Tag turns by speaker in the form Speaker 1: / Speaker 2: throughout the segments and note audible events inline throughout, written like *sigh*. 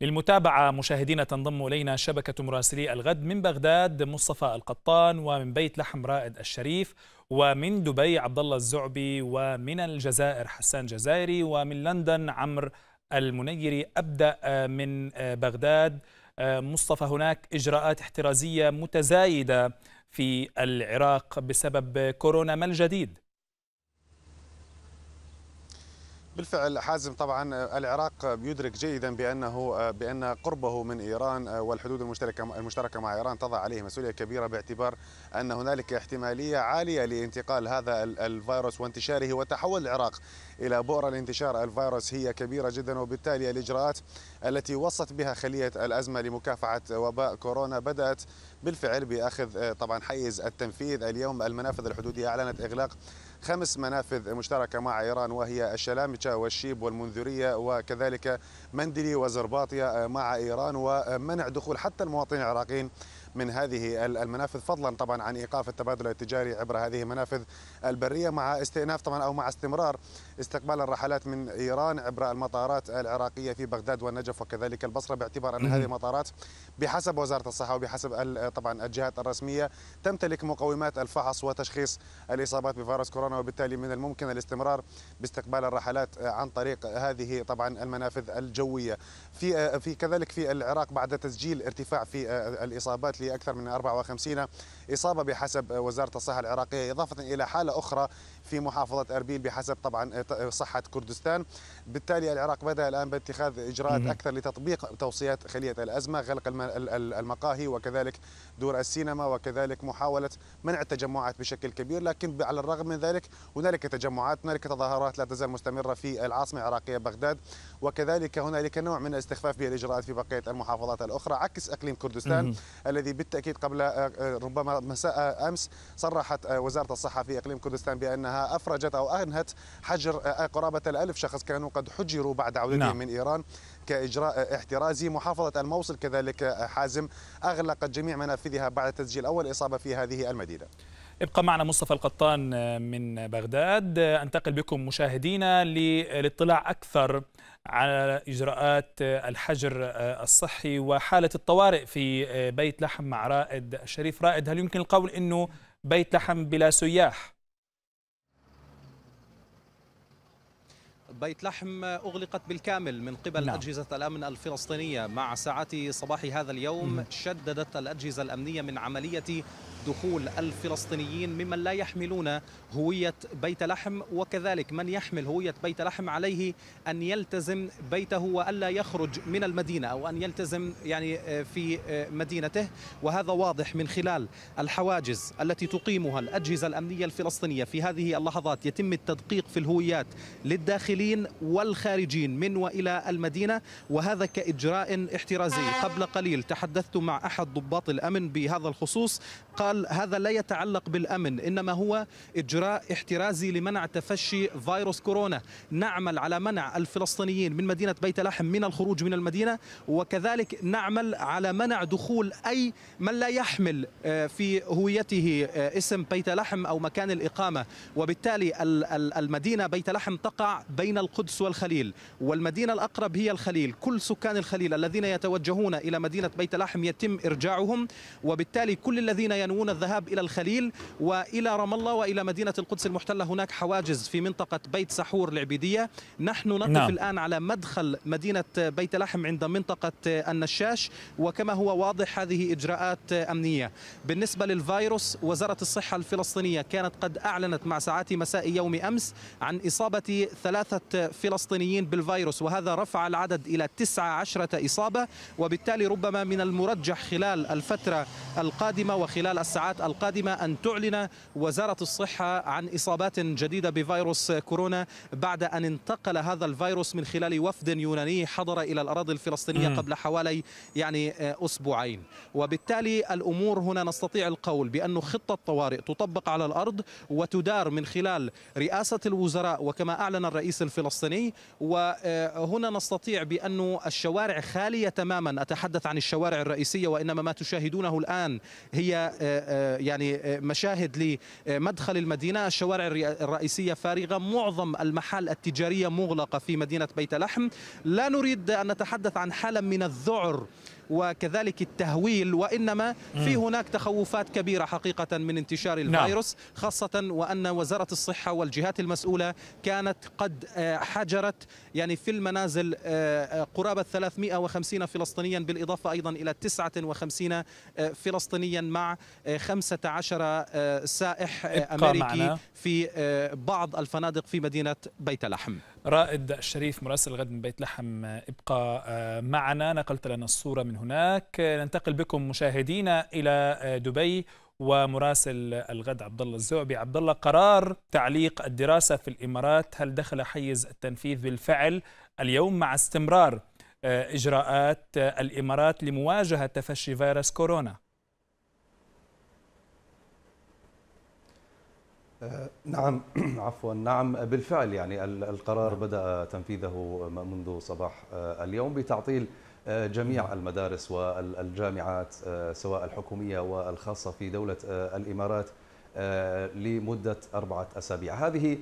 Speaker 1: للمتابعة مشاهدينا تنضم إلينا شبكة مراسلي الغد من بغداد مصطفى القطان ومن بيت لحم رائد الشريف ومن دبي عبد الله الزعبي ومن الجزائر حسان جزائري ومن لندن عمرو المنيري أبدأ آه، من آه، بغداد آه، مصطفى هناك إجراءات احترازية متزايدة في العراق بسبب كورونا ما الجديد؟
Speaker 2: بالفعل حازم طبعا العراق يدرك جيدا بانه بان قربه من ايران والحدود المشتركه المشتركه مع ايران تضع عليه مسؤوليه كبيره باعتبار ان هنالك احتماليه عاليه لانتقال هذا الفيروس وانتشاره وتحول العراق الى بؤره لانتشار الفيروس هي كبيره جدا وبالتالي الاجراءات التي وصت بها خليه الازمه لمكافحه وباء كورونا بدات بالفعل باخذ طبعا حيز التنفيذ اليوم المنافذ الحدوديه اعلنت اغلاق خمس منافذ مشتركة مع إيران وهي الشلامجة والشيب والمنذرية وكذلك مندلي وزرباطية مع إيران ومنع دخول حتى المواطنين العراقيين من هذه المنافذ فضلا طبعا عن ايقاف التبادل التجاري عبر هذه المنافذ البريه مع استئناف طبعا او مع استمرار استقبال الرحلات من ايران عبر المطارات العراقيه في بغداد والنجف وكذلك البصره باعتبار ان هذه المطارات بحسب وزاره الصحه وبحسب طبعا الجهات الرسميه تمتلك مقومات الفحص وتشخيص الاصابات بفيروس كورونا وبالتالي من الممكن الاستمرار باستقبال الرحلات عن طريق هذه طبعا المنافذ الجويه في في كذلك في العراق بعد تسجيل ارتفاع في آه، الاصابات لأكثر من 54 إصابة بحسب وزارة الصحة العراقية إضافة إلى حالة أخرى في محافظة أربيل بحسب طبعا صحة كردستان بالتالي العراق بدأ الآن باتخاذ إجراءات أكثر لتطبيق توصيات خلية الأزمة غلق المقاهي وكذلك دور السينما وكذلك محاولة منع التجمعات بشكل كبير لكن على الرغم من ذلك هنالك تجمعات هنالك تظاهرات لا تزال مستمرة في العاصمة العراقية بغداد وكذلك هنالك نوع من الاستخفاف بالإجراءات في بقية المحافظات الأخرى عكس أقليم كردستان الذي الذي بالتأكيد قبل آه، آه، ربما مساء آه، أمس صرحت وزارة الصحة في إقليم كردستان بأنها أفرجت أو أنهت حجر قرابة الألف شخص كانوا قد حجروا بعد عودتهم نعم. من إيران كإجراء احترازي محافظة الموصل كذلك حازم أغلقت جميع منافذها بعد تسجيل أول إصابة في هذه المدينة
Speaker 1: ابقى معنا مصطفى القطان آه، من بغداد آه، انتقل بكم مشاهدينا للاطلاع اكثر على اجراءات آه، الحجر الصحي وحاله الطوارئ في بيت لحم مع رائد الشريف رائد هل يمكن القول انه بيت لحم بلا سياح
Speaker 3: بيت لحم أغلقت بالكامل من قبل نعم. أجهزة الأمن الفلسطينية مع ساعات صباح هذا اليوم مم. شددت الأجهزة الأمنية من عملية دخول الفلسطينيين ممن لا يحملون هوية بيت لحم وكذلك من يحمل هوية بيت لحم عليه أن يلتزم بيته وألا يخرج من المدينة أو أن يلتزم يعني آه، في آه، مدينته وهذا واضح من خلال الحواجز التي تقيمها الأجهزة الأمنية الفلسطينية في هذه اللحظات يتم التدقيق في الهويات للداخل الداخلين والخارجين من وإلى المدينة وهذا كإجراء احترازي آه. قبل قليل تحدثت مع أحد ضباط الأمن بهذا الخصوص قال هذا لا يتعلق بالأمن إنما هو إجراء احترازي لمنع تفشي فيروس كورونا نعمل على منع الفلسطينيين من مدينة بيت لحم من الخروج من المدينة وكذلك نعمل على منع دخول أي من لا يحمل آه، في هويته آه، اسم بيت لحم أو مكان الإقامة وبالتالي المدينة بيت لحم تقع بين بين القدس والخليل والمدينة الأقرب هي الخليل كل سكان الخليل الذين يتوجهون إلى مدينة بيت لحم يتم إرجاعهم وبالتالي كل الذين ينوون الذهاب إلى الخليل وإلى رام الله وإلى مدينة القدس المحتلة هناك حواجز في منطقة بيت سحور العبيدية نحن نقف نعم. الآن على مدخل مدينة بيت لحم عند منطقة النشاش وكما هو واضح هذه إجراءات أمنية بالنسبة للفيروس وزارة الصحة الفلسطينية كانت قد أعلنت مع ساعات مساء يوم أمس عن إصابة ثلاثة فلسطينيين بالفيروس وهذا رفع العدد إلى 19 إصابة وبالتالي ربما من المرجح خلال الفترة القادمة وخلال الساعات القادمة أن تعلن وزارة الصحة عن إصابات جديدة بفيروس كورونا بعد أن انتقل هذا الفيروس من خلال وفد يوناني حضر إلى الأراضي الفلسطينية قبل حوالي يعني آه، أسبوعين وبالتالي الأمور هنا نستطيع القول بأن خطة طوارئ تطبق على الأرض وتدار من خلال رئاسة الوزراء وكما أعلن الرئيس الفلسطيني وهنا نستطيع بأن الشوارع خالية تماما أتحدث عن الشوارع الرئيسية وإنما ما تشاهدونه الآن هي آه، آه، يعني آه، مشاهد لمدخل المدينة الشوارع الرئيسية فارغة معظم المحال التجارية مغلقة في مدينة بيت لحم لا نريد أن نتحدث عن حالة من الذعر وكذلك التهويل وإنما في هناك تخوفات كبيرة حقيقة من انتشار نعم. الفيروس خاصة وأن وزارة الصحة والجهات المسؤولة كانت قد آه، حجرت يعني في المنازل آه، آه، قرابة 350 فلسطينيا بالإضافة أيضا إلى 59 فلسطينيا مع 15 سائح أمريكي معنا.
Speaker 1: في بعض الفنادق في مدينة بيت لحم رائد الشريف مراسل الغد من بيت لحم آه، ابقى آه، معنا نقلت لنا الصورة من هناك آه، ننتقل بكم مشاهدينا إلى دبي ومراسل الغد عبد الله الزعبي عبد الله قرار تعليق الدراسة في الإمارات هل دخل حيز التنفيذ بالفعل اليوم مع استمرار إجراءات الإمارات لمواجهة تفشي فيروس كورونا
Speaker 4: آه، نعم *clears throat* عفوا نعم بالفعل يعني القرار نعم. بدأ تنفيذه منذ صباح آه، اليوم بتعطيل آه، جميع نعم. المدارس والجامعات سواء الحكومية والخاصة في دولة الإمارات لمدة أربعة أسابيع هذه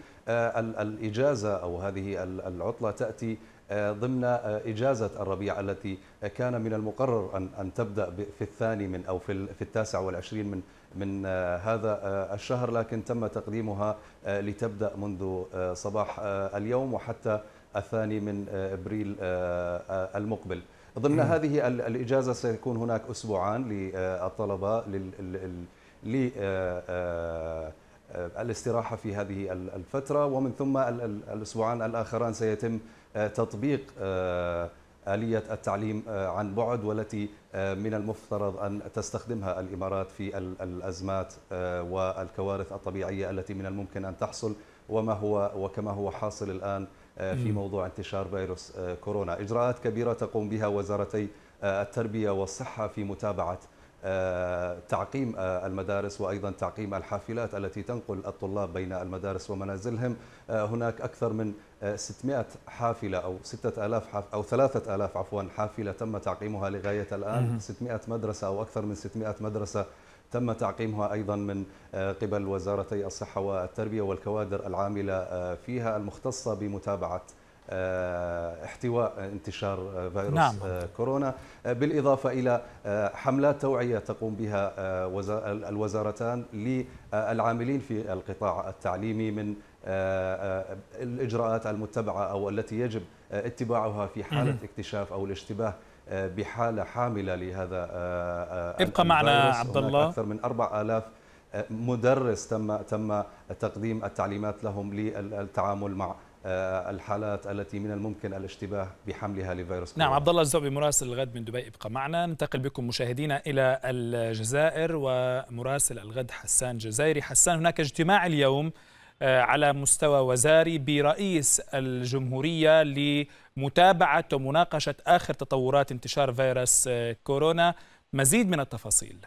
Speaker 4: الإجازة أو هذه العطلة تأتي ضمن إجازة الربيع التي كان من المقرر أن تبدأ في الثاني من أو في التاسع والعشرين من من آه، هذا آه، الشهر لكن تم تقديمها آه، لتبدأ منذ صباح اليوم وحتى الثاني من ابريل المقبل. ضمن هذه الاجازه سيكون هناك اسبوعان للطلبه الاستراحه في هذه الفتره ومن ثم الاسبوعان الاخران سيتم تطبيق آلية التعليم آه، عن بعد والتي آه، من المفترض أن تستخدمها الإمارات في الأزمات آه، والكوارث الطبيعية التي من الممكن أن تحصل وما هو وكما هو حاصل الآن في موضوع انتشار فيروس كورونا إجراءات كبيرة تقوم بها وزارتي التربية والصحة في متابعة آه، تعقيم آه، المدارس وأيضا تعقيم الحافلات التي تنقل الطلاب بين المدارس ومنازلهم آه، هناك أكثر من 600 حافلة أو 6000 حاف أو 3000 عفوا حافلة تم تعقيمها لغاية الآن 600 مدرسة أو أكثر من 600 مدرسة تم تعقيمها أيضا من قبل وزارتي الصحة والتربية والكوادر العاملة فيها المختصة بمتابعة آه، احتواء آه، انتشار آه، فيروس نعم. كورونا بالإضافة إلى حملات توعية تقوم بها الوزارتان للعاملين في القطاع التعليمي من الإجراءات المتبعة أو التي يجب اتباعها في حالة اكتشاف أو الاشتباه بحالة حاملة لهذا ابقى معنا عبد الله أكثر من 4000 مدرس تم تم تقديم التعليمات لهم للتعامل مع آه، الحالات التي من الممكن الاشتباه بحملها لفيروس كورونا. نعم
Speaker 1: عبد الله الزوبي مراسل الغد من دبي ابقى معنا ننتقل بكم مشاهدينا الى الجزائر ومراسل الغد حسان جزائري حسان هناك اجتماع اليوم آه، على مستوى وزاري برئيس الجمهورية لمتابعة ومناقشة آخر تطورات انتشار فيروس آه، كورونا مزيد من التفاصيل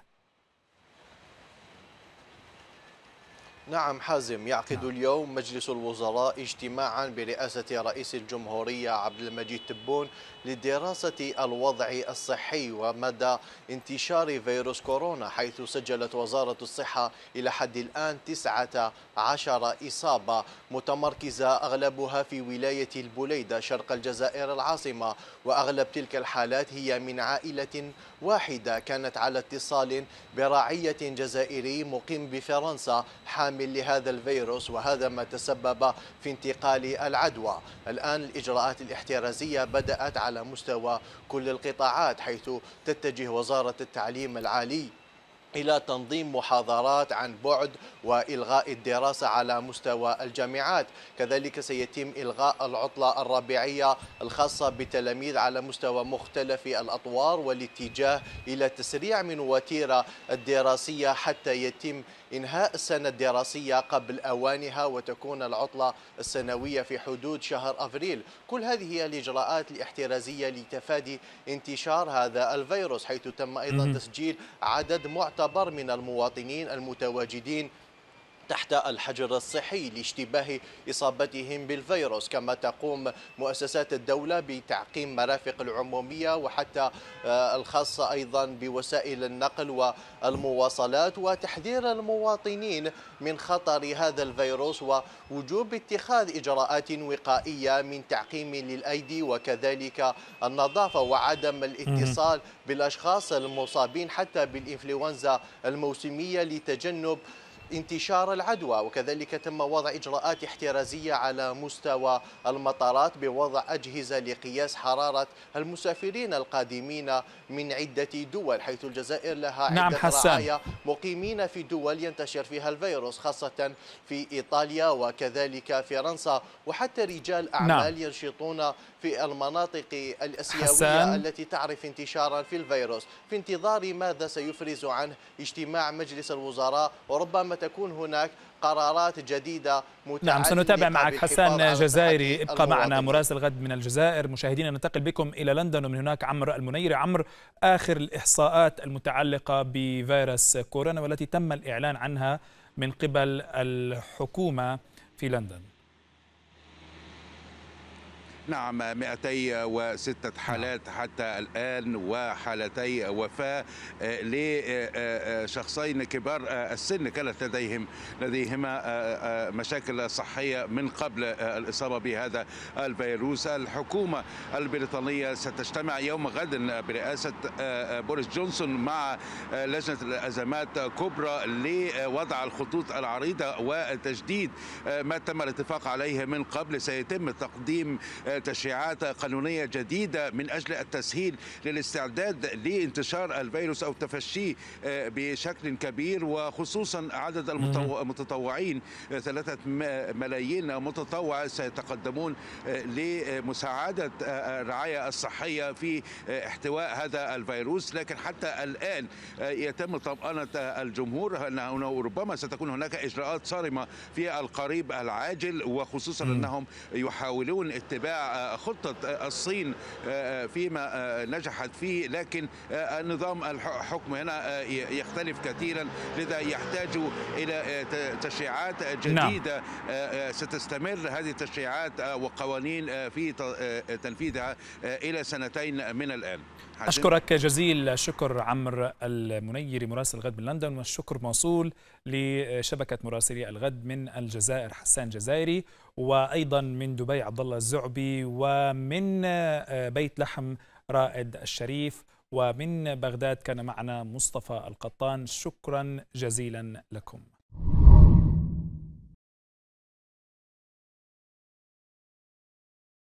Speaker 5: نعم حازم يعقد نعم. اليوم مجلس الوزراء اجتماعا برئاسة رئيس الجمهورية عبد المجيد تبون لدراسة الوضع الصحي ومدى انتشار فيروس كورونا حيث سجلت وزارة الصحة إلى حد الآن 19 إصابة متمركزة أغلبها في ولاية البليدة شرق الجزائر العاصمة وأغلب تلك الحالات هي من عائلة واحدة كانت على اتصال براعية جزائري مقيم بفرنسا حامل لهذا الفيروس وهذا ما تسبب في انتقال العدوى الآن الإجراءات الاحترازية بدأت على مستوى كل القطاعات حيث تتجه وزارة التعليم العالي إلى تنظيم محاضرات عن بعد وإلغاء الدراسة على مستوى الجامعات كذلك سيتم إلغاء العطلة الربيعية الخاصة بالتلاميذ على مستوى مختلف الأطوار والاتجاه إلى تسريع من وتيرة الدراسية حتى يتم إنهاء السنة الدراسية قبل أوانها وتكون العطلة السنوية في حدود شهر أفريل كل هذه هي الإجراءات الاحترازية لتفادي انتشار هذا الفيروس حيث تم أيضا تسجيل عدد معتبر من المواطنين المتواجدين تحت الحجر الصحي لاشتباه إصابتهم بالفيروس كما تقوم مؤسسات الدولة بتعقيم مرافق العمومية وحتى آه، الخاصة أيضا بوسائل النقل والمواصلات وتحذير المواطنين من خطر هذا الفيروس ووجوب اتخاذ إجراءات وقائية من تعقيم للأيدي وكذلك النظافة وعدم الاتصال بالأشخاص المصابين حتى بالإنفلونزا الموسمية لتجنب انتشار العدوى وكذلك تم وضع إجراءات احترازية على مستوى المطارات بوضع أجهزة لقياس حرارة المسافرين القادمين من عدة دول حيث الجزائر لها نعم عدة حسان. رعاية مقيمين في دول ينتشر فيها الفيروس خاصة في إيطاليا وكذلك فرنسا وحتى رجال أعمال نعم. ينشطون في المناطق الأسيوية حسن. التي تعرف انتشارا في الفيروس في انتظار ماذا سيفرز عنه اجتماع مجلس الوزراء وربما تكون هناك قرارات جديدة نعم سنتابع معك حسان جزائري ابقى معنا
Speaker 1: مراسل غد من الجزائر مشاهدينا ننتقل بكم إلى لندن ومن هناك عمرو المنيري عمرو آخر الإحصاءات المتعلقة بفيروس كورونا والتي تم الإعلان عنها من قبل الحكومة في لندن
Speaker 6: نعم 206 حالات نعم. حتى الآن وحالتي وفاة آه، لشخصين آه، آه، كبار السن كانت لديهم لديهما مشاكل صحية من قبل الإصابة بهذا الفيروس الحكومة البريطانية ستجتمع يوم غد برئاسة بوريس جونسون مع لجنة الأزمات كبرى لوضع الخطوط العريضة وتجديد ما تم الاتفاق عليه من قبل سيتم تقديم تشريعات قانونية جديدة من أجل التسهيل للاستعداد لانتشار الفيروس أو تفشيه آه، بشكل كبير وخصوصا عدد المتطوعين ثلاثة ملايين متطوع سيتقدمون آه، لمساعدة آه، الرعاية الصحية في احتواء هذا الفيروس لكن حتى الآن يتم طمأنة الجمهور أنه ربما ستكون هناك إجراءات صارمة في القريب العاجل وخصوصا أنهم يحاولون اتباع خطة الصين آه، آه، فيما آه، نجحت فيه لكن نظام الحكم هنا يختلف كثيرا لذا يحتاج إلى تشريعات جديدة نعم. ستستمر هذه التشريعات وقوانين في تنفيذها إلى سنتين من الآن أشكرك
Speaker 1: جزيل الشكر عمرو المنيري مراسل الغد من لندن والشكر موصول لشبكة مراسلي الغد من الجزائر حسان جزائري وايضا من دبي عبد الله الزعبي ومن آه، بيت لحم رائد الشريف ومن بغداد كان معنا مصطفى القطان شكرا جزيلا
Speaker 6: لكم